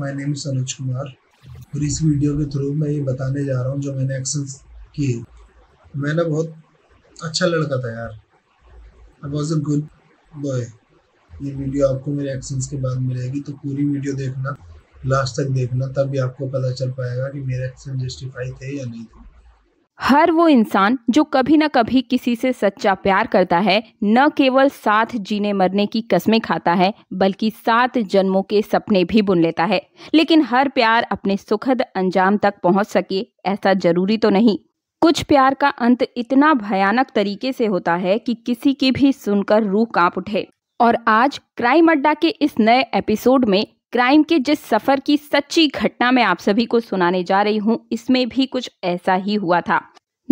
my name अनुज कुमार और इस video के थ्रू मैं ये बताने जा रहा हूँ जो मैंने एक्शन किए मैंने बहुत अच्छा लड़का था यार I was a good boy ये वीडियो आपको मेरे एक्शंस के बाद मिलेगी तो पूरी वीडियो देखना लास्ट तक देखना तब भी आपको पता चल पाएगा कि मेरे एक्शन जस्टिफाई थे या नहीं थे हर वो इंसान जो कभी ना कभी किसी से सच्चा प्यार करता है न केवल साथ जीने मरने की कस्में खाता है बल्कि सात जन्मों के सपने भी बुन लेता है लेकिन हर प्यार अपने सुखद अंजाम तक पहुंच सके ऐसा जरूरी तो नहीं कुछ प्यार का अंत इतना भयानक तरीके से होता है कि किसी की भी सुनकर रूह कांप उठे और आज क्राइम अड्डा के इस नए एपिसोड में क्राइम के जिस सफ़र की सच्ची घटना मैं आप सभी को सुनाने जा रही हूँ इसमें भी कुछ ऐसा ही हुआ था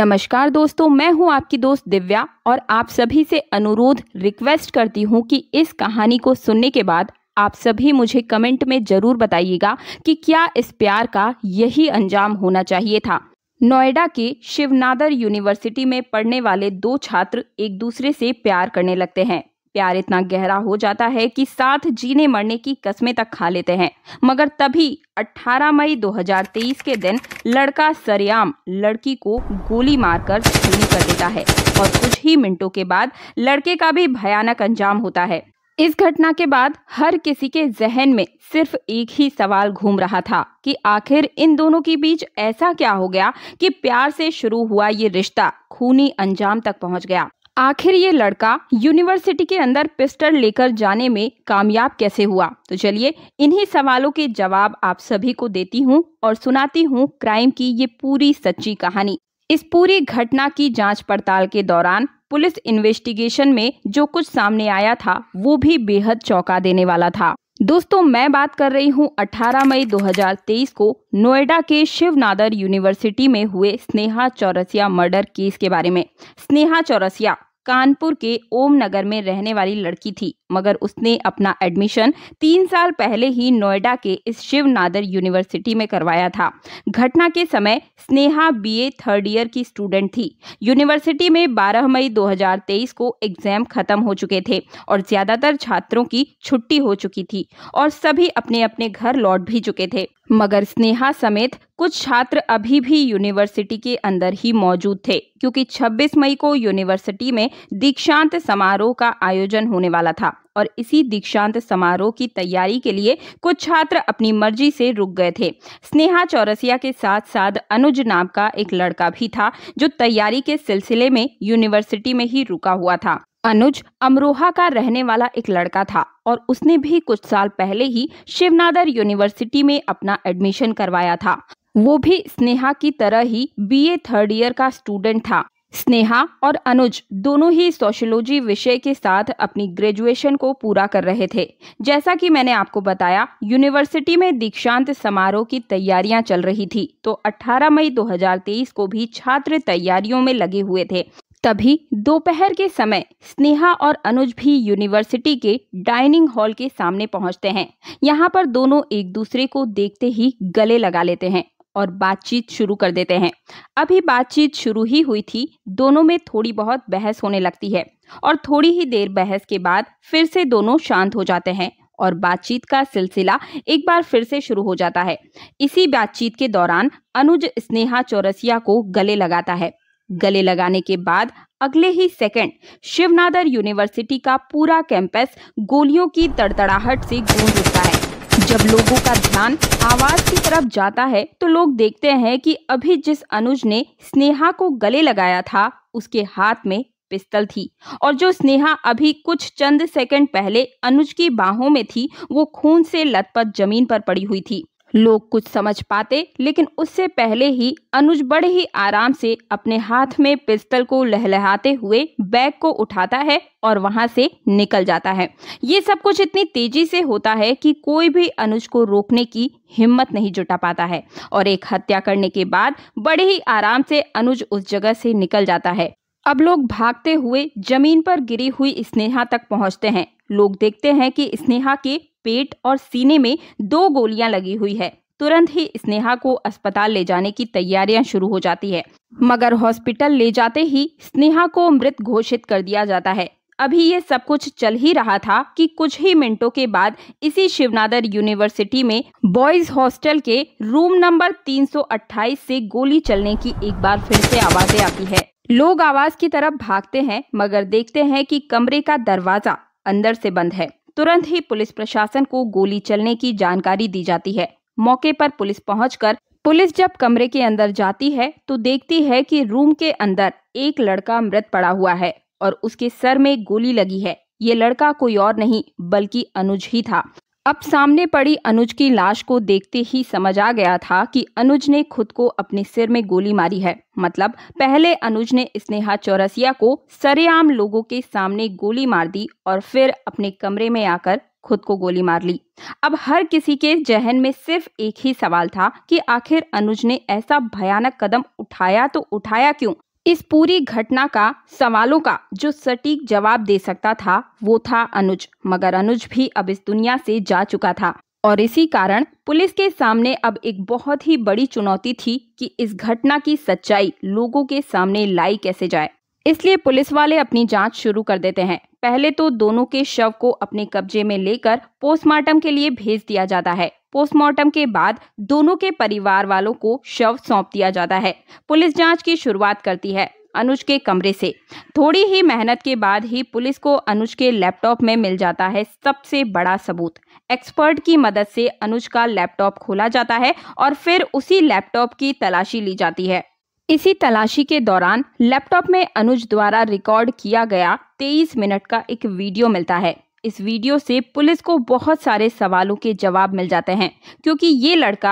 नमस्कार दोस्तों मैं हूं आपकी दोस्त दिव्या और आप सभी से अनुरोध रिक्वेस्ट करती हूं कि इस कहानी को सुनने के बाद आप सभी मुझे कमेंट में ज़रूर बताइएगा कि क्या इस प्यार का यही अंजाम होना चाहिए था नोएडा के शिवनादर यूनिवर्सिटी में पढ़ने वाले दो छात्र एक दूसरे से प्यार करने लगते हैं प्यार इतना गहरा हो जाता है कि साथ जीने मरने की कस्में तक खा लेते हैं मगर तभी 18 मई 2023 के दिन लड़का सरयाम लड़की को गोली मारकर खूनी कर देता है और कुछ ही मिनटों के बाद लड़के का भी भयानक अंजाम होता है इस घटना के बाद हर किसी के जहन में सिर्फ एक ही सवाल घूम रहा था कि आखिर इन दोनों के बीच ऐसा क्या हो गया कि प्यार से शुरू हुआ ये रिश्ता खूनी अंजाम तक पहुंच गया आखिर ये लड़का यूनिवर्सिटी के अंदर पिस्टल लेकर जाने में कामयाब कैसे हुआ तो चलिए इन्हीं सवालों के जवाब आप सभी को देती हूँ और सुनाती हूँ क्राइम की ये पूरी सच्ची कहानी इस पूरी घटना की जांच पड़ताल के दौरान पुलिस इन्वेस्टिगेशन में जो कुछ सामने आया था वो भी बेहद चौंका देने वाला था दोस्तों मैं बात कर रही हूं 18 मई 2023 को नोएडा के शिवनादर यूनिवर्सिटी में हुए स्नेहा चौरसिया मर्डर केस के बारे में स्नेहा चौरसिया कानपुर के ओम नगर में रहने वाली लड़की थी मगर उसने अपना एडमिशन तीन साल पहले ही नोएडा के इस शिव नादर यूनिवर्सिटी में करवाया था घटना के समय स्नेहा बीए थर्ड ईयर की स्टूडेंट थी यूनिवर्सिटी में 12 मई 2023 को एग्जाम खत्म हो चुके थे और ज़्यादातर छात्रों की छुट्टी हो चुकी थी और सभी अपने अपने घर लौट भी चुके थे मगर स्नेहा समेत कुछ छात्र अभी भी यूनिवर्सिटी के अंदर ही मौजूद थे क्योंकि 26 मई को यूनिवर्सिटी में दीक्षांत समारोह का आयोजन होने वाला था और इसी दीक्षांत समारोह की तैयारी के लिए कुछ छात्र अपनी मर्जी से रुक गए थे स्नेहा चौरसिया के साथ साथ अनुज नाम का एक लड़का भी था जो तैयारी के सिलसिले में यूनिवर्सिटी में ही रुका हुआ था अनुज अमरोहा का रहने वाला एक लड़का था और उसने भी कुछ साल पहले ही शिवनादर यूनिवर्सिटी में अपना एडमिशन करवाया था वो भी स्नेहा की तरह ही बीए थर्ड ईयर का स्टूडेंट था स्नेहा और अनुज दोनों ही सोशोलॉजी विषय के साथ अपनी ग्रेजुएशन को पूरा कर रहे थे जैसा कि मैंने आपको बताया यूनिवर्सिटी में दीक्षांत समारोह की तैयारियां चल रही थी तो 18 मई 2023 को भी छात्र तैयारियों में लगे हुए थे तभी दोपहर के समय स्नेहा और अनुज भी यूनिवर्सिटी के डाइनिंग हॉल के सामने पहुंचते हैं यहाँ पर दोनों एक दूसरे को देखते ही गले लगा लेते हैं और बातचीत शुरू कर देते हैं अभी बातचीत शुरू ही हुई थी दोनों में थोड़ी बहुत बहस होने लगती है और थोड़ी ही देर बहस के बाद फिर से दोनों शांत हो जाते हैं और बातचीत का सिलसिला एक बार फिर से शुरू हो जाता है इसी बातचीत के दौरान अनुज स्नेहा चौरसिया को गले लगाता है गले लगाने के बाद अगले ही सेकंड शिवनादर यूनिवर्सिटी का पूरा कैंपस गोलियों की तड़तड़ाहट से गूंज उठता है जब लोगों का ध्यान आवाज की तरफ जाता है तो लोग देखते हैं कि अभी जिस अनुज ने स्नेहा को गले लगाया था उसके हाथ में पिस्तल थी और जो स्नेहा अभी कुछ चंद सेकंड पहले अनुज की बाहों में थी वो खून से लथपथ जमीन पर पड़ी हुई थी लोग कुछ समझ पाते लेकिन उससे पहले ही अनुज बड़े ही आराम से अपने हाथ में पिस्तल को लहलहाते हुए बैग को उठाता है और वहां से निकल जाता है ये सब कुछ इतनी तेजी से होता है कि कोई भी अनुज को रोकने की हिम्मत नहीं जुटा पाता है और एक हत्या करने के बाद बड़े ही आराम से अनुज उस जगह से निकल जाता है अब लोग भागते हुए जमीन पर गिरी हुई स्नेहा तक पहुंचते हैं लोग देखते हैं कि स्नेहा के पेट और सीने में दो गोलियां लगी हुई है तुरंत ही स्नेहा को अस्पताल ले जाने की तैयारियां शुरू हो जाती है मगर हॉस्पिटल ले जाते ही स्नेहा को मृत घोषित कर दिया जाता है अभी ये सब कुछ चल ही रहा था कि कुछ ही मिनटों के बाद इसी शिवनादर यूनिवर्सिटी में बॉयज हॉस्टल के रूम नंबर 328 से गोली चलने की एक बार फिर से आवाजें आती है लोग आवाज की तरफ भागते हैं मगर देखते हैं कि कमरे का दरवाजा अंदर से बंद है तुरंत ही पुलिस प्रशासन को गोली चलने की जानकारी दी जाती है मौके पर पुलिस पहुंचकर पुलिस जब कमरे के अंदर जाती है तो देखती है कि रूम के अंदर एक लड़का मृत पड़ा हुआ है और उसके सर में गोली लगी है ये लड़का कोई और नहीं बल्कि अनुज ही था अब सामने पड़ी अनुज की लाश को देखते ही समझ आ गया था कि अनुज ने खुद को अपने सिर में गोली मारी है मतलब पहले अनुज ने स्नेहा चौरसिया को सरेआम लोगों के सामने गोली मार दी और फिर अपने कमरे में आकर खुद को गोली मार ली अब हर किसी के जहन में सिर्फ एक ही सवाल था कि आखिर अनुज ने ऐसा भयानक कदम उठाया तो उठाया क्यों इस पूरी घटना का सवालों का जो सटीक जवाब दे सकता था वो था अनुज मगर अनुज भी अब इस दुनिया से जा चुका था और इसी कारण पुलिस के सामने अब एक बहुत ही बड़ी चुनौती थी कि इस घटना की सच्चाई लोगों के सामने लाई कैसे जाए इसलिए पुलिस वाले अपनी जांच शुरू कर देते हैं पहले तो दोनों के शव को अपने कब्जे में लेकर पोस्टमार्टम के लिए भेज दिया जाता है पोस्टमार्टम के बाद दोनों के परिवार वालों को शव सौंप दिया जाता है पुलिस जांच की शुरुआत करती है अनुज के कमरे से थोड़ी ही मेहनत के बाद ही पुलिस को अनुज के लैपटॉप में मिल जाता है सबसे बड़ा सबूत एक्सपर्ट की मदद से अनुज का लैपटॉप खोला जाता है और फिर उसी लैपटॉप की तलाशी ली जाती है इसी तलाशी के दौरान लैपटॉप में अनुज द्वारा रिकॉर्ड किया गया 23 मिनट का एक वीडियो मिलता है इस वीडियो से पुलिस को बहुत सारे सवालों के जवाब मिल जाते हैं क्योंकि ये लड़का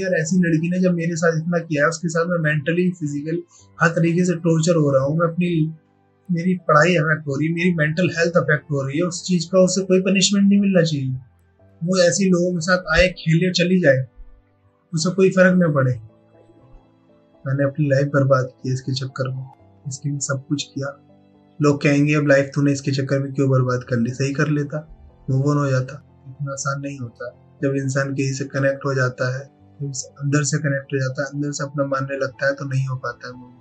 यार ऐसी लड़की ने जब मेरे साथ इतना किया उसके साथ मैं मेंटली फिजिकल हर तरीके से टॉर्चर हो रहा हूँ मैं अपनी मेरी पढ़ाई अफेक्ट हो रही है मेरी मेंटल हेल्थ अफेक्ट हो रही है उस चीज का उसे कोई पनिशमेंट नहीं मिलना चाहिए वो ऐसे लोगों के साथ आए खेले चली जाए उसे कोई फर्क ना पड़े मैंने अपनी लाइफ बर्बाद की इसके चक्कर में इसके लिए सब कुछ किया लोग कहेंगे अब लाइफ तूने इसके चक्कर में क्यों बर्बाद कर ली सही कर लेता मूव ऑन हो जाता इतना आसान नहीं होता जब इंसान किसी से कनेक्ट हो जाता है अंदर से कनेक्ट हो जाता है अंदर से अपना मानने लगता है तो नहीं हो पाता है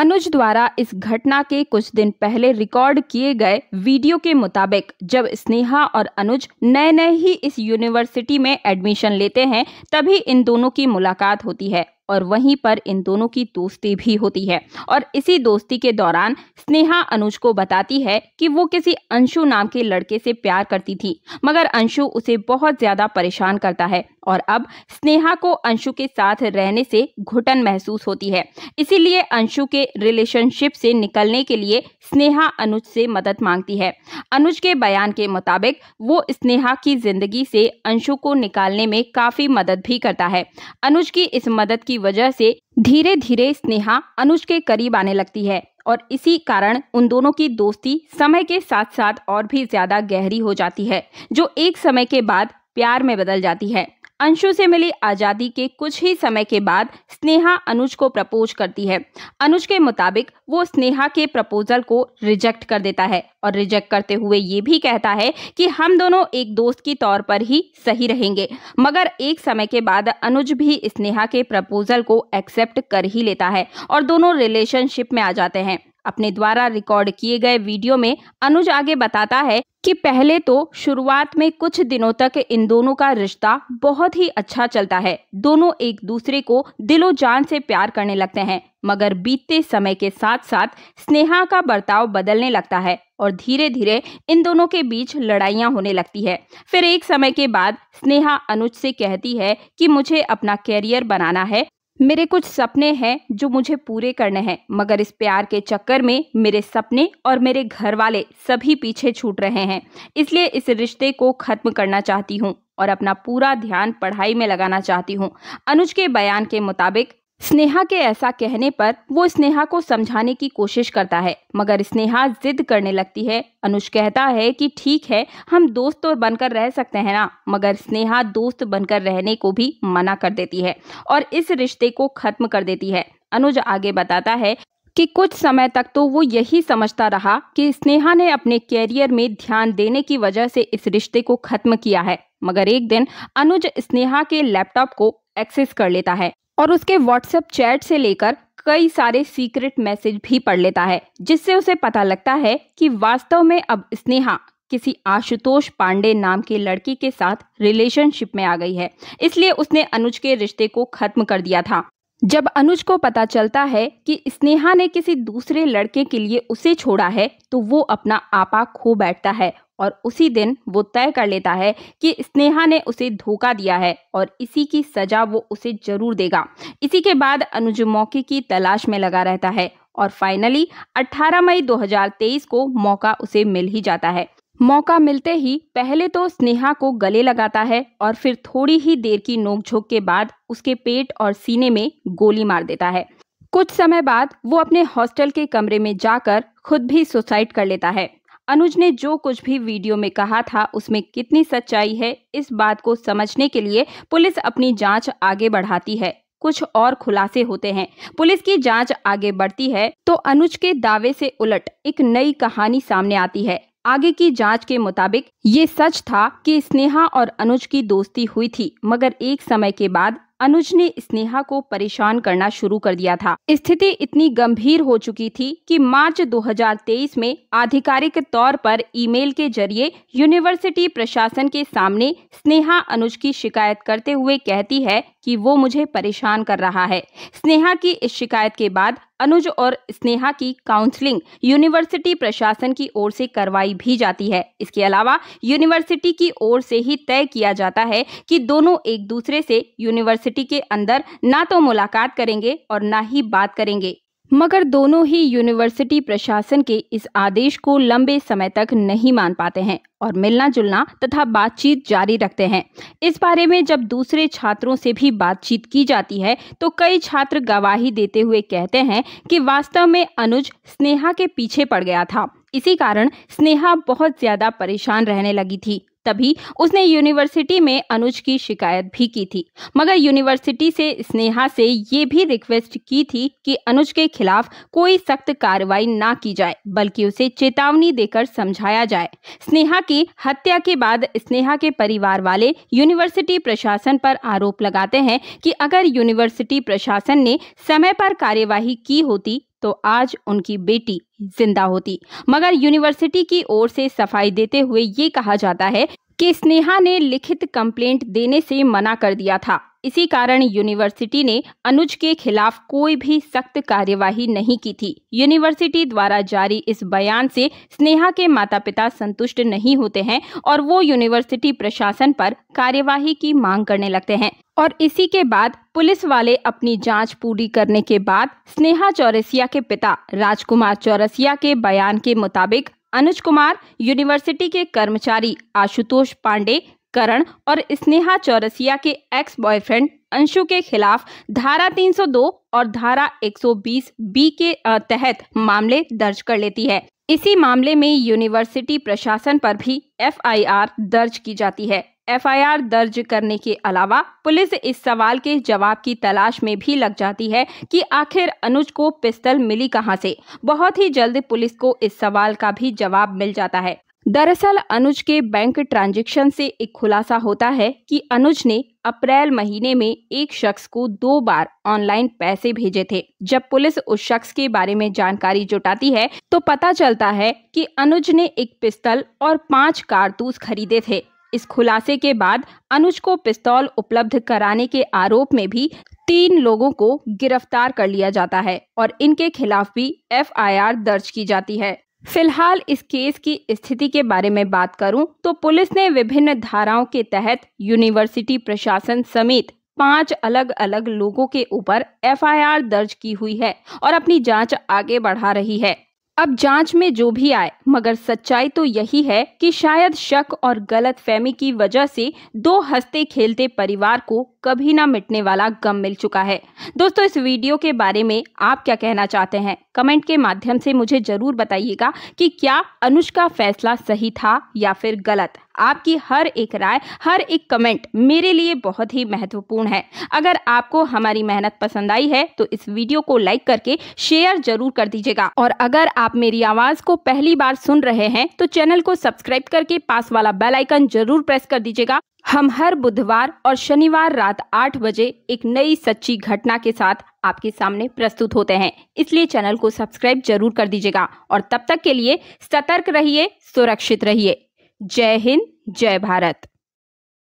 अनुज द्वारा इस घटना के कुछ दिन पहले रिकॉर्ड किए गए वीडियो के मुताबिक जब स्नेहा और अनुज नए नए ही इस यूनिवर्सिटी में एडमिशन लेते हैं तभी इन दोनों की मुलाकात होती है और वहीं पर इन दोनों की दोस्ती भी होती है और इसी दोस्ती के दौरान स्नेहा अनुज को बताती है कि वो किसी अंशु नाम के लड़के से प्यार करती थी मगर अंशु उसे बहुत ज्यादा परेशान करता है और अब स्नेहा को अंशु के साथ रहने से घुटन महसूस होती है इसीलिए अंशु के रिलेशनशिप से निकलने के लिए स्नेहा अनुज से मदद मांगती है अनुज के बयान के मुताबिक वो स्नेहा की जिंदगी से अंशु को निकालने में काफी मदद भी करता है अनुज की इस मदद की वजह से धीरे धीरे स्नेहा अनुज के करीब आने लगती है और इसी कारण उन दोनों की दोस्ती समय के साथ साथ और भी ज्यादा गहरी हो जाती है जो एक समय के बाद प्यार में बदल जाती है अंशु से मिली आज़ादी के कुछ ही समय के बाद स्नेहा अनुज को प्रपोज करती है अनुज के मुताबिक वो स्नेहा के प्रपोजल को रिजेक्ट कर देता है और रिजेक्ट करते हुए ये भी कहता है कि हम दोनों एक दोस्त की तौर पर ही सही रहेंगे मगर एक समय के बाद अनुज भी स्नेहा के प्रपोजल को एक्सेप्ट कर ही लेता है और दोनों रिलेशनशिप में आ जाते हैं अपने द्वारा रिकॉर्ड किए गए वीडियो में अनुज आगे बताता है कि पहले तो शुरुआत में कुछ दिनों तक इन दोनों का रिश्ता बहुत ही अच्छा चलता है दोनों एक दूसरे को दिलो जान से प्यार करने लगते हैं मगर बीतते समय के साथ साथ स्नेहा का बर्ताव बदलने लगता है और धीरे धीरे इन दोनों के बीच लड़ाइयाँ होने लगती है फिर एक समय के बाद स्नेहा अनुज से कहती है कि मुझे अपना कैरियर बनाना है मेरे कुछ सपने हैं जो मुझे पूरे करने हैं मगर इस प्यार के चक्कर में मेरे सपने और मेरे घर वाले सभी पीछे छूट रहे हैं इसलिए इस रिश्ते को खत्म करना चाहती हूँ और अपना पूरा ध्यान पढ़ाई में लगाना चाहती हूँ अनुज के बयान के मुताबिक स्नेहा के ऐसा कहने पर वो स्नेहा को समझाने की कोशिश करता है मगर स्नेहा जिद करने लगती है अनुज कहता है कि ठीक है हम दोस्त और तो बनकर रह सकते हैं ना मगर स्नेहा दोस्त बनकर रहने को भी मना कर देती है और इस रिश्ते को खत्म कर देती है अनुज आगे बताता है कि कुछ समय तक तो वो यही समझता रहा कि स्नेहा ने अपने कैरियर में ध्यान देने की वजह से इस रिश्ते को खत्म किया है मगर एक दिन अनुज स्नेहा के लैपटॉप को एक्सेस कर लेता है और उसके व्हाट्सएप चैट से लेकर कई सारे सीक्रेट मैसेज भी पढ़ लेता है जिससे उसे पता लगता है कि वास्तव में अब स्नेहा किसी आशुतोष पांडे नाम के लड़की के साथ रिलेशनशिप में आ गई है इसलिए उसने अनुज के रिश्ते को खत्म कर दिया था जब अनुज को पता चलता है कि स्नेहा ने किसी दूसरे लड़के के लिए उसे छोड़ा है तो वो अपना आपा खो बैठता है और उसी दिन वो तय कर लेता है कि स्नेहा ने उसे धोखा दिया है और इसी की सजा वो उसे जरूर देगा इसी के बाद अनुज मौके की तलाश में लगा रहता है और फाइनली 18 मई 2023 को मौका उसे मिल ही जाता है मौका मिलते ही पहले तो स्नेहा को गले लगाता है और फिर थोड़ी ही देर की नोकझोंक के बाद उसके पेट और सीने में गोली मार देता है कुछ समय बाद वो अपने हॉस्टल के कमरे में जाकर खुद भी सुसाइड कर लेता है अनुज ने जो कुछ भी वीडियो में कहा था उसमें कितनी सच्चाई है इस बात को समझने के लिए पुलिस अपनी जांच आगे बढ़ाती है कुछ और खुलासे होते हैं पुलिस की जांच आगे बढ़ती है तो अनुज के दावे से उलट एक नई कहानी सामने आती है आगे की जांच के मुताबिक ये सच था कि स्नेहा और अनुज की दोस्ती हुई थी मगर एक समय के बाद अनुज ने स्नेहा को परेशान करना शुरू कर दिया था स्थिति इतनी गंभीर हो चुकी थी कि मार्च 2023 में आधिकारिक तौर पर ईमेल के जरिए यूनिवर्सिटी प्रशासन के सामने स्नेहा अनुज की शिकायत करते हुए कहती है कि वो मुझे परेशान कर रहा है स्नेहा की इस शिकायत के बाद अनुज और स्नेहा की काउंसलिंग यूनिवर्सिटी प्रशासन की ओर से करवाई भी जाती है इसके अलावा यूनिवर्सिटी की ओर से ही तय किया जाता है कि दोनों एक दूसरे से यूनिवर्सिटी के अंदर ना तो मुलाकात करेंगे और ना ही बात करेंगे मगर दोनों ही यूनिवर्सिटी प्रशासन के इस आदेश को लंबे समय तक नहीं मान पाते हैं और मिलना जुलना तथा बातचीत जारी रखते हैं इस बारे में जब दूसरे छात्रों से भी बातचीत की जाती है तो कई छात्र गवाही देते हुए कहते हैं कि वास्तव में अनुज स्नेहा के पीछे पड़ गया था इसी कारण स्नेहा बहुत ज्यादा परेशान रहने लगी थी तभी उसने यूनिवर्सिटी में अनुज की शिकायत भी की थी मगर यूनिवर्सिटी से स्नेहा से ये भी रिक्वेस्ट की थी कि अनुज के खिलाफ कोई सख्त कार्रवाई ना की जाए बल्कि उसे चेतावनी देकर समझाया जाए स्नेहा की हत्या के बाद स्नेहा के परिवार वाले यूनिवर्सिटी प्रशासन पर आरोप लगाते हैं कि अगर यूनिवर्सिटी प्रशासन ने समय पर कार्यवाही की होती तो आज उनकी बेटी जिंदा होती मगर यूनिवर्सिटी की ओर से सफाई देते हुए ये कहा जाता है कि स्नेहा ने लिखित कंप्लेंट देने से मना कर दिया था इसी कारण यूनिवर्सिटी ने अनुज के खिलाफ कोई भी सख्त कार्यवाही नहीं की थी यूनिवर्सिटी द्वारा जारी इस बयान से स्नेहा के माता पिता संतुष्ट नहीं होते हैं और वो यूनिवर्सिटी प्रशासन पर कार्यवाही की मांग करने लगते हैं और इसी के बाद पुलिस वाले अपनी जांच पूरी करने के बाद स्नेहा चौरसिया के पिता राजकुमार चौरसिया के बयान के मुताबिक अनुज कुमार यूनिवर्सिटी के कर्मचारी आशुतोष पांडे करण और स्नेहा चौरसिया के एक्स बॉयफ्रेंड अंशु के खिलाफ धारा 302 और धारा 120 बी के तहत मामले दर्ज कर लेती है इसी मामले में यूनिवर्सिटी प्रशासन पर भी एफआईआर दर्ज की जाती है एफआईआर दर्ज करने के अलावा पुलिस इस सवाल के जवाब की तलाश में भी लग जाती है कि आखिर अनुज को पिस्तल मिली कहां से बहुत ही जल्द पुलिस को इस सवाल का भी जवाब मिल जाता है दरअसल अनुज के बैंक ट्रांजेक्शन से एक खुलासा होता है कि अनुज ने अप्रैल महीने में एक शख्स को दो बार ऑनलाइन पैसे भेजे थे जब पुलिस उस शख्स के बारे में जानकारी जुटाती है तो पता चलता है कि अनुज ने एक पिस्तल और पांच कारतूस खरीदे थे इस खुलासे के बाद अनुज को पिस्तौल उपलब्ध कराने के आरोप में भी तीन लोगों को गिरफ्तार कर लिया जाता है और इनके खिलाफ भी एफआईआर दर्ज की जाती है फिलहाल इस केस की स्थिति के बारे में बात करूं तो पुलिस ने विभिन्न धाराओं के तहत यूनिवर्सिटी प्रशासन समेत पांच अलग अलग लोगों के ऊपर एफआईआर दर्ज की हुई है और अपनी जांच आगे बढ़ा रही है अब जांच में जो भी आए मगर सच्चाई तो यही है कि शायद शक और गलत फहमी की वजह से दो हंसते खेलते परिवार को कभी ना मिटने वाला गम मिल चुका है दोस्तों इस वीडियो के बारे में आप क्या कहना चाहते हैं कमेंट के माध्यम से मुझे जरूर बताइएगा कि क्या अनुष्का फैसला सही था या फिर गलत आपकी हर एक राय हर एक कमेंट मेरे लिए बहुत ही महत्वपूर्ण है अगर आपको हमारी मेहनत पसंद आई है तो इस वीडियो को लाइक करके शेयर जरूर कर दीजिएगा और अगर आप मेरी आवाज़ को पहली बार सुन रहे हैं तो चैनल को सब्सक्राइब करके पास वाला बेल आइकन जरूर प्रेस कर दीजिएगा हम हर बुधवार और शनिवार रात आठ बजे एक नई सच्ची घटना के साथ आपके सामने प्रस्तुत होते हैं इसलिए चैनल को सब्सक्राइब जरूर कर दीजिएगा और तब तक के लिए सतर्क रहिए सुरक्षित रहिए जय हिंद जय भारत